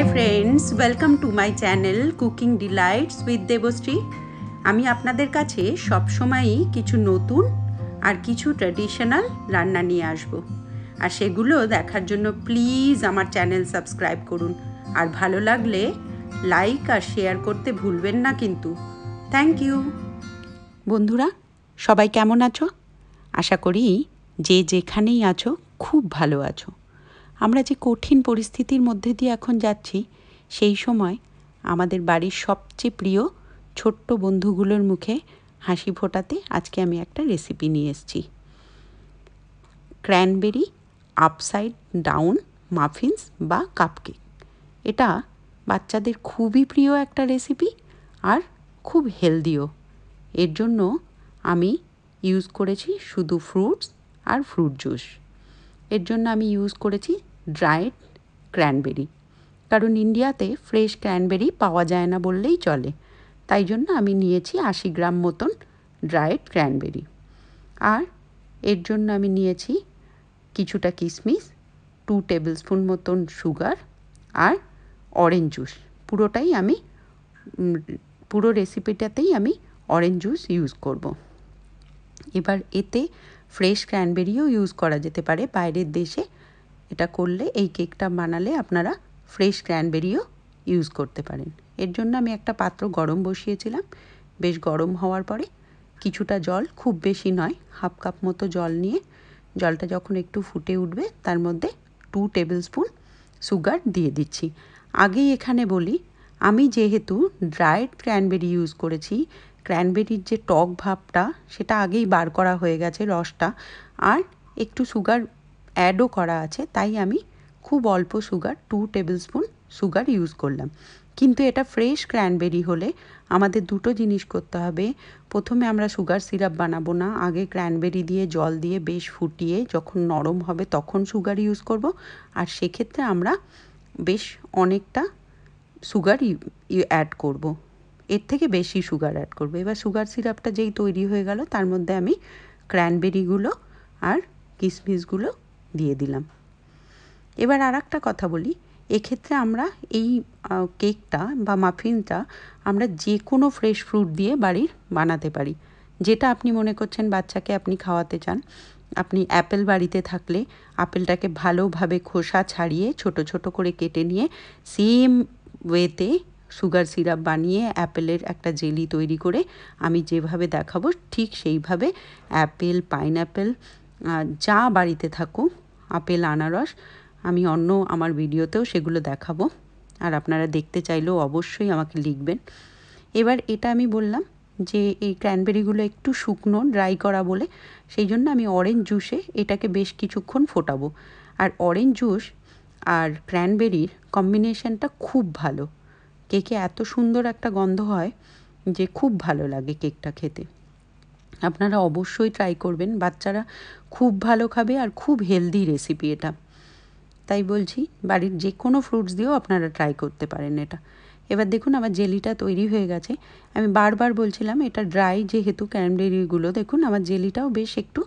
High friends welcome to my channel cooking delights with Debashree আমি আপনাদের কাছে সবসময়ই কিছু নতুন আর কিছু ট্র্যাডিশনাল রান্না নিয়ে আসব আর সেগুলো দেখার জন্য প্লিজ আমার চ্যানেল সাবস্ক্রাইব করুন আর ভালো লাগলে লাইক আর শেয়ার করতে ভুলবেন না কিন্তু থ্যাংক ইউ বন্ধুরা সবাই কেমন আছো আশা করি যে যেখানেই আছো খুব ভালো আছো আমরা যে কঠিন পরিস্থিতির মধ্যে দিয়ে এখন যাচ্ছি সেই সময় আমাদের বাড়ির সবচেয়ে প্রিয় ছোট্ট বন্ধুগুলোর মুখে হাসি ফোটাতে আজকে আমি একটা রেসিপি নিয়ে এসেছি ক্র্যানবেরি আপসাইড ডাউন মাফিন্স বা কাপকেক এটা বাচ্চাদের খুবই প্রিয় একটা রেসিপি আর খুব হেলদিও এর জন্য আমি ইউজ করেছি শুধু ফ্রুটস আর ফ্রুট জুস এর জন্য আমি ইউজ করেছি ড্রায়েড ক্র্যানবেরি কারণ ইন্ডিয়াতে ফ্রেশ ক্র্যানবেরি পাওয়া যায় না বললেই চলে তাই জন্য আমি নিয়েছি আশি গ্রাম মতন ড্রায়েড ক্র্যানবেরি আর এর জন্য আমি নিয়েছি কিছুটা কিসমিস টু টেবিল স্পুন মতন সুগার আর অরেঞ্জ জুস পুরোটাই আমি পুরো রেসিপিটাতেই আমি অরেঞ্জ জুস ইউজ করব। এবার এতে ফ্রেশ ক্র্যানবেরিও ইউজ করা যেতে পারে বাইরের দেশে এটা করলে এই কেকটা বানালে আপনারা ফ্রেশ ক্র্যানবেরিও ইউজ করতে পারেন এর জন্য আমি একটা পাত্র গরম বসিয়েছিলাম বেশ গরম হওয়ার পরে কিছুটা জল খুব বেশি নয় হাফ কাপ মতো জল নিয়ে জলটা যখন একটু ফুটে উঠবে তার মধ্যে টু টেবিল স্পুন সুগার দিয়ে দিচ্ছি আগেই এখানে বলি আমি যেহেতু ড্রায়েড ক্র্যানবেরি ইউজ করেছি ক্র্যানবেরির যে টক ভাবটা সেটা আগেই বার করা হয়ে গেছে রসটা আর একটু সুগার অ্যাডও করা আছে তাই আমি খুব অল্প sugar two tablespoon sugar use করলাম কিন্তু এটা ফ্রেশ ক্র্যানবেরি হলে আমাদের দুটো জিনিস করতে হবে প্রথমে আমরা সুগার সিরাপ বানাবো না আগে ক্র্যানবেরি দিয়ে জল দিয়ে বেশ ফুটিয়ে যখন নরম হবে তখন সুগার ইউজ করব আর সেক্ষেত্রে আমরা বেশ অনেকটা সুগার অ্যাড করব। এর থেকে বেশি সুগার অ্যাড করবো এবার সুগার সিরাপটা যেই তৈরি হয়ে গেল তার মধ্যে আমি ক্র্যানবেরিগুলো আর কিশমিশগুলো দিয়ে দিলাম এবার আর একটা কথা বলি এক্ষেত্রে আমরা এই কেকটা বা মাফিনটা আমরা যে কোনো ফ্রেশ ফ্রুট দিয়ে বাড়ির বানাতে পারি যেটা আপনি মনে করছেন বাচ্চাকে আপনি খাওয়াতে চান আপনি অ্যাপেল বাড়িতে থাকলে আপেলটাকে ভালোভাবে খোসা ছাড়িয়ে ছোট ছোট করে কেটে নিয়ে সেম ওয়েতে সুগার সিরাপ বানিয়ে অ্যাপেলের একটা জেলি তৈরি করে আমি যেভাবে দেখাবো ঠিক সেইভাবে অ্যাপেল পাইনঅ্যাপেল যা বাড়িতে থাকুক আপেল আনারস আমি অন্য আমার ভিডিওতেও সেগুলো দেখাবো আর আপনারা দেখতে চাইলেও অবশ্যই আমাকে লিখবেন এবার এটা আমি বললাম যে এই ক্র্যানবেরিগুলো একটু শুকনো ড্রাই করা বলে সেই জন্য আমি অরেঞ্জ জুসে এটাকে বেশ কিছুক্ষণ ফোটাবো আর অরেঞ্জ জুস আর ক্র্যানবেরির কম্বিনেশনটা খুব ভালো কেকে এত সুন্দর একটা গন্ধ হয় যে খুব ভালো লাগে কেকটা খেতে আপনারা অবশ্যই ট্রাই করবেন বাচ্চারা খুব ভালো খাবে আর খুব হেলদি রেসিপি এটা তাই বলছি বাড়ির যে কোনো ফ্রুটস দিয়েও আপনারা ট্রাই করতে পারেন এটা এবার দেখুন আমার জেলিটা তৈরি হয়ে গেছে আমি বারবার বলছিলাম এটা ড্রাই যেহেতু ক্যান্ডেরিগুলো দেখুন আমার জেলিটাও বেশ একটু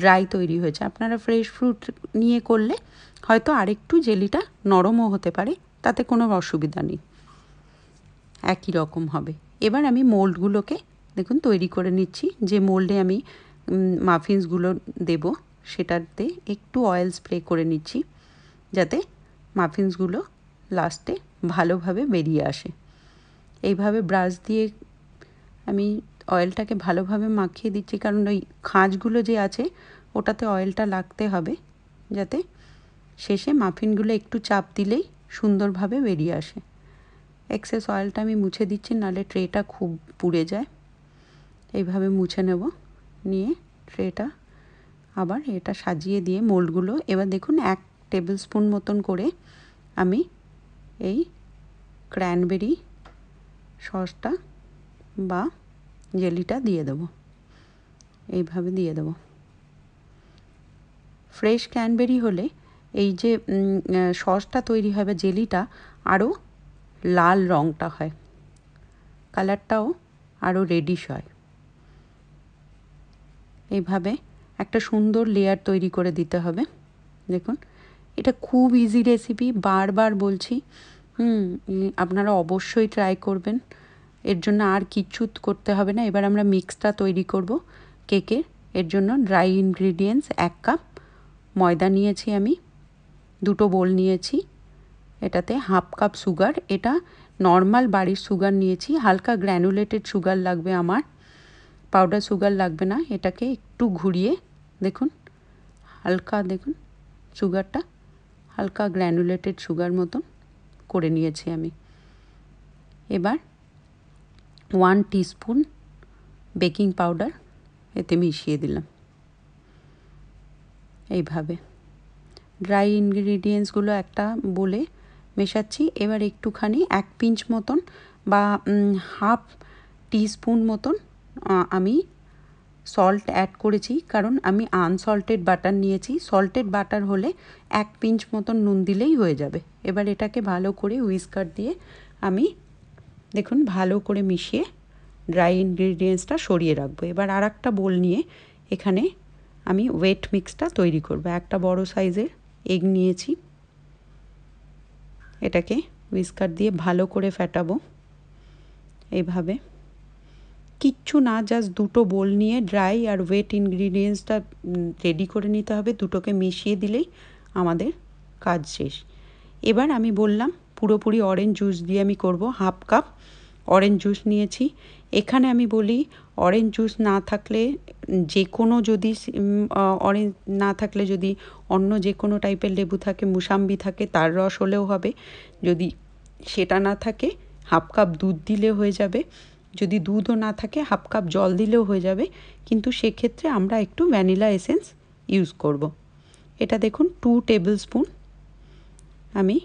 ড্রাই তৈরি হয়েছে আপনারা ফ্রেশ ফ্রুট নিয়ে করলে হয়তো আরেকটু জেলিটা নরমও হতে পারে তাতে কোনো অসুবিধা নেই একই রকম হবে এবার আমি মোল্ডগুলোকে দেখুন তৈরি করে নিচ্ছি যে মোল্ডে আমি মাফিনসগুলো দেব সেটাতে একটু অয়েল স্প্রে করে নিচ্ছি যাতে মাফিনসগুলো লাস্টে ভালোভাবে বেরিয়ে আসে এইভাবে ব্রাশ দিয়ে আমি অয়েলটাকে ভালোভাবে মাখিয়ে দিচ্ছি কারণ ওই খাঁজগুলো যে আছে ওটাতে অয়েলটা লাগতে হবে যাতে শেষে মাফিনগুলো একটু চাপ দিলেই সুন্দরভাবে বেরিয়ে আসে এক্সেস অয়েলটা আমি মুছে দিচ্ছি নাহলে ট্রেটা খুব পুড়ে যায় এইভাবে মুছে নেব নিয়ে ট্রেটা আবার এটা সাজিয়ে দিয়ে মোল্ডগুলো এবার দেখুন এক টেবিল স্পুন মতন করে আমি এই ক্র্যানবেরি সসটা বা জেলিটা দিয়ে দেবো এইভাবে দিয়ে দেবো ফ্রেশ ক্র্যানবেরি হলে এই যে সসটা তৈরি হয় বা জেলিটা আরও লাল রঙটা হয় কালারটাও আরও রেডিশ হয় এইভাবে একটা সুন্দর লেয়ার তৈরি করে দিতে হবে দেখুন এটা খুব ইজি রেসিপি বারবার বলছি হুম আপনারা অবশ্যই ট্রাই করবেন এর জন্য আর কিচ্ছু করতে হবে না এবার আমরা মিক্সটা তৈরি করব কেকের এর জন্য ড্রাই ইনগ্রিডিয়েন্টস এক কাপ ময়দা নিয়েছি আমি দুটো বোল নিয়েছি এটাতে হাফ কাপ সুগার এটা নর্মাল বাড়ির সুগার নিয়েছি হালকা গ্র্যানুলেটেড সুগার লাগবে আমার পাউডার সুগার লাগবে না এটাকে একটু ঘুরিয়ে দেখুন হালকা দেখুন সুগারটা হালকা গ্র্যানুলেটেড সুগার মতন করে নিয়েছি আমি এবার ওয়ান টিস্পুন বেকিং পাউডার এতে মিশিয়ে দিলাম এইভাবে ড্রাই ইনগ্রিডিয়েন্টসগুলো একটা বলে মেশাচ্ছি এবার একটুখানি এক পিঞ্চ মতন বা হাফ টিস্পুন মতন আমি সল্ট অ্যাড করেছি কারণ আমি আনসল্টেড বাটার নিয়েছি সল্টেড বাটার হলে এক পিঞ্চ মতন নুন দিলেই হয়ে যাবে এবার এটাকে ভালো করে হুইস্কার দিয়ে আমি দেখুন ভালো করে মিশিয়ে ড্রাই ইনগ্রিডিয়েন্টসটা সরিয়ে রাখবো এবার আর একটা বোল নিয়ে এখানে আমি ওয়েট মিক্সটা তৈরি করব একটা বড় সাইজের এগ নিয়েছি এটাকে হুইস্কার দিয়ে ভালো করে ফেটাবো এইভাবে কিচ্ছু না জাস্ট দুটো বোল নিয়ে ড্রাই আর ওয়েট ইনগ্রিডিয়েন্টসটা রেডি করে নিতে হবে দুটোকে মিশিয়ে দিলেই আমাদের কাজ শেষ এবার আমি বললাম পুরোপুরি অরেঞ্জ জুস দিয়ে আমি করব হাফ কাপ অরেঞ্জ জুস নিয়েছি এখানে আমি বলি অরেঞ্জ জুস না থাকলে যে কোনো যদি অরেঞ্জ না থাকলে যদি অন্য যে কোনো টাইপের লেবু থাকে মুসাম্বি থাকে তার রস হলেও হবে যদি সেটা না থাকে হাফ কাপ দুধ দিলে হয়ে যাবে যদি দুধও না থাকে হাফ কাপ জল দিলেও হয়ে যাবে কিন্তু সেক্ষেত্রে আমরা একটু ভ্যানিলা এসেন্স ইউজ করব। এটা দেখুন টু টেবিল স্পুন আমি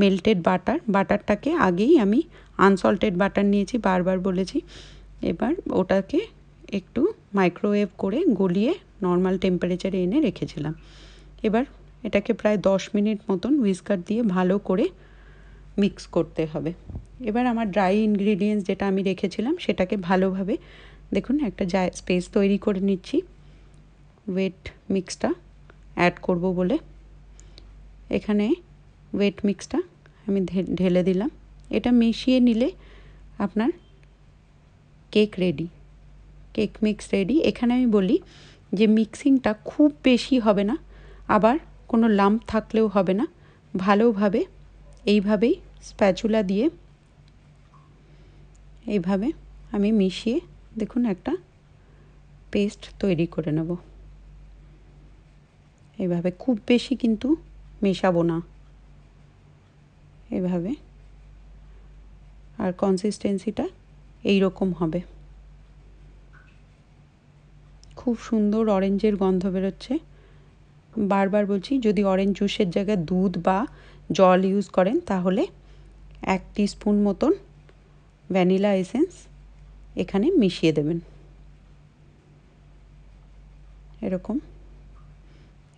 মেল্টেড বাটার বাটারটাকে আগেই আমি আনসল্টেড বাটার নিয়েছি বারবার বলেছি এবার ওটাকে একটু মাইক্রোওয়েভ করে গলিয়ে নর্মাল টেম্পারেচারে এনে রেখেছিলাম এবার এটাকে প্রায় দশ মিনিট মতন হুইস্কার দিয়ে ভালো করে মিক্স করতে হবে এবার আমার ড্রাই ইনগ্রিডিয়েন্টস যেটা আমি রেখেছিলাম সেটাকে ভালোভাবে দেখুন একটা স্পেস তৈরি করে নিচ্ছি ওয়েট মিক্সটা অ্যাড করব বলে এখানে ওয়েট মিক্সটা আমি ঢেলে দিলাম এটা মিশিয়ে নিলে আপনার cake ready cake mix ready এখানে আমি বলি যে মিক্সিংটা খুব বেশি হবে না আবার কোনো লাম্প থাকলেও হবে না ভালোভাবে এইভাবেই স্প্যাচুলা দিয়ে এইভাবে আমি মিশিয়ে দেখুন একটা পেস্ট তৈরি করে নেব এইভাবে খুব বেশি কিন্তু মেশাবো না এভাবে আর কনসিস্টেন্সিটা এই রকম হবে খুব সুন্দর অরেঞ্জের গন্ধ বেরোচ্ছে বারবার বলছি যদি অরেঞ্জ জুসের জায়গায় দুধ বা জল ইউজ করেন তাহলে এক স্পুন মতন ভ্যানিলা এসেন্স এখানে মিশিয়ে দেবেন এরকম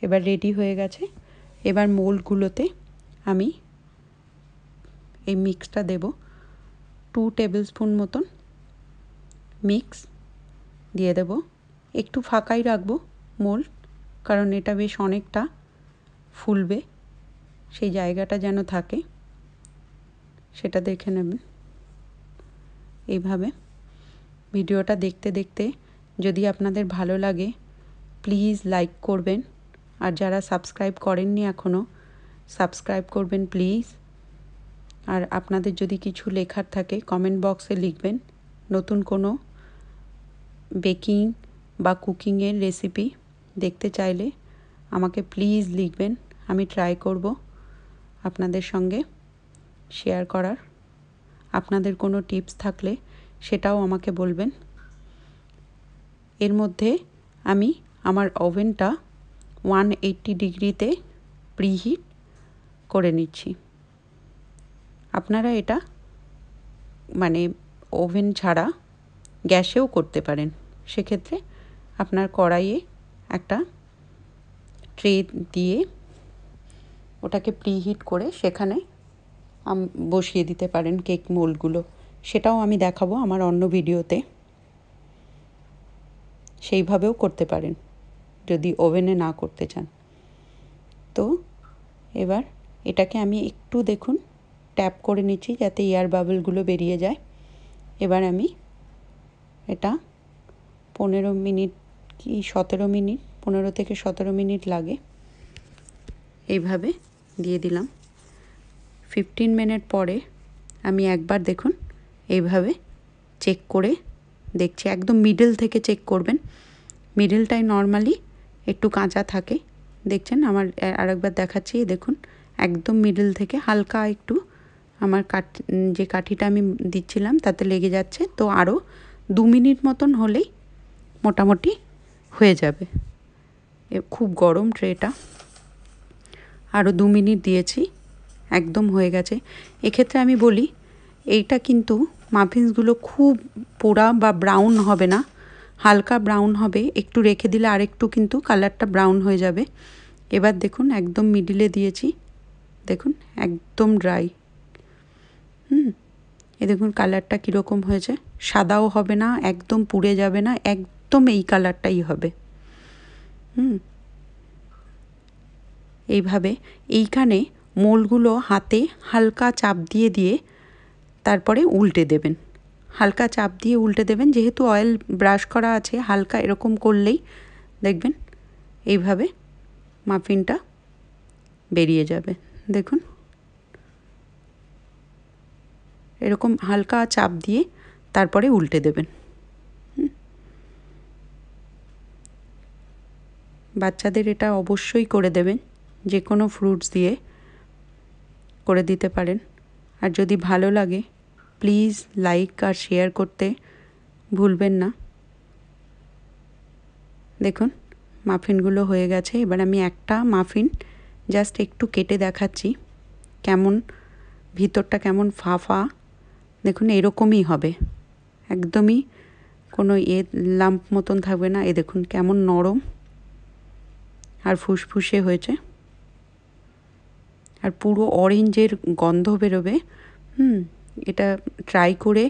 এবার রেডি হয়ে গেছে এবার মোল্ডগুলোতে আমি এই মিক্সটা দেব টু টেবিল স্পুন মতন মিক্স দিয়ে দেব একটু ফাঁকাই রাখবো মোল্ড কারণ এটা বেশ অনেকটা ফুলবে সেই জায়গাটা যেন থাকে সেটা দেখে নেবেন এইভাবে ভিডিওটা দেখতে দেখতে যদি আপনাদের ভালো লাগে প্লিজ লাইক করবেন আর যারা সাবস্ক্রাইব করেননি এখনও সাবস্ক্রাইব করবেন প্লিজ আর আপনাদের যদি কিছু লেখার থাকে কমেন্ট বক্সে লিখবেন নতুন কোনো বেকিং বা কুকিংয়ের রেসিপি দেখতে চাইলে আমাকে প্লিজ লিখবেন আমি ট্রাই করব আপনাদের সঙ্গে শেয়ার করার আপনাদের কোনো টিপস থাকলে সেটাও আমাকে বলবেন এর মধ্যে আমি আমার ওভেনটা ওয়ান এইট্টি ডিগ্রিতে প্রিহিট করে নিচ্ছি আপনারা এটা মানে ওভেন ছাড়া গ্যাসেও করতে পারেন সেক্ষেত্রে আপনার কড়াইয়ে একটা ট্রে দিয়ে ওটাকে প্রিহিট করে সেখানে বসিয়ে দিতে পারেন কেক মোলগুলো সেটাও আমি দেখাবো আমার অন্য ভিডিওতে সেইভাবেও করতে পারেন যদি ওভেনে না করতে চান তো এবার এটাকে আমি একটু দেখুন ট্যাপ করে নিচ্ছি যাতে এয়ার বাবলগুলো বেরিয়ে যায় এবার আমি এটা পনেরো মিনিট কি সতেরো মিনিট পনেরো থেকে সতেরো মিনিট লাগে এইভাবে দিয়ে দিলাম ফিফটিন মিনিট পরে আমি একবার দেখুন এইভাবে চেক করে দেখছি একদম মিডল থেকে চেক করবেন মিডলটাই নর্মালি একটু কাঁচা থাকে দেখছেন আমার আরেকবার দেখাচ্ছি দেখুন একদম মিডল থেকে হালকা একটু আমার কাঠ যে কাঠিটা আমি দিচ্ছিলাম তাতে লেগে যাচ্ছে তো আরও দু মিনিট মতন হলেই মোটামুটি হয়ে যাবে খুব গরম ট্রেটা আরও দু মিনিট দিয়েছি একদম হয়ে গেছে এক্ষেত্রে আমি বলি এইটা কিন্তু মাফিনসগুলো খুব পোড়া বা ব্রাউন হবে না হালকা ব্রাউন হবে একটু রেখে দিলে আরেকটু কিন্তু কালারটা ব্রাউন হয়ে যাবে এবার দেখুন একদম মিডিলে দিয়েছি দেখুন একদম ড্রাই হুম এ দেখুন কালারটা কীরকম হয়েছে সাদাও হবে না একদম পুড়ে যাবে না একদম এই কালারটাই হবে হুম এইভাবে এইখানে মোলগুলো হাতে হালকা চাপ দিয়ে দিয়ে তারপরে উল্টে দেবেন হালকা চাপ দিয়ে উল্টে দেবেন যেহেতু অয়েল ব্রাশ করা আছে হালকা এরকম করলেই দেখবেন এইভাবে মাফিনটা বেরিয়ে যাবে দেখুন এরকম হালকা চাপ দিয়ে তারপরে উল্টে দেবেন বাচ্চাদের এটা অবশ্যই করে দেবেন যে কোনো ফ্রুটস দিয়ে করে দিতে পারেন আর যদি ভালো লাগে প্লিজ লাইক আর শেয়ার করতে ভুলবেন না দেখুন মাফিনগুলো হয়ে গেছে এবার আমি একটা মাফিন জাস্ট একটু কেটে দেখাচ্ছি কেমন ভিতরটা কেমন ফাফা দেখুন এরকমই হবে একদমই কোনো এ লাম্প মতন থাকবে না এ দেখুন কেমন নরম আর ফুসফুসে হয়েছে আর পুরো অরেঞ্জের গন্ধ বেরোবে হুম এটা ট্রাই করে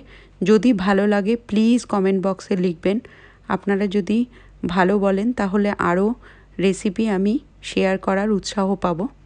যদি ভালো লাগে প্লিজ কমেন্ট বক্সে লিখবেন আপনারা যদি ভালো বলেন তাহলে আরও রেসিপি আমি শেয়ার করার উৎসাহ পাবো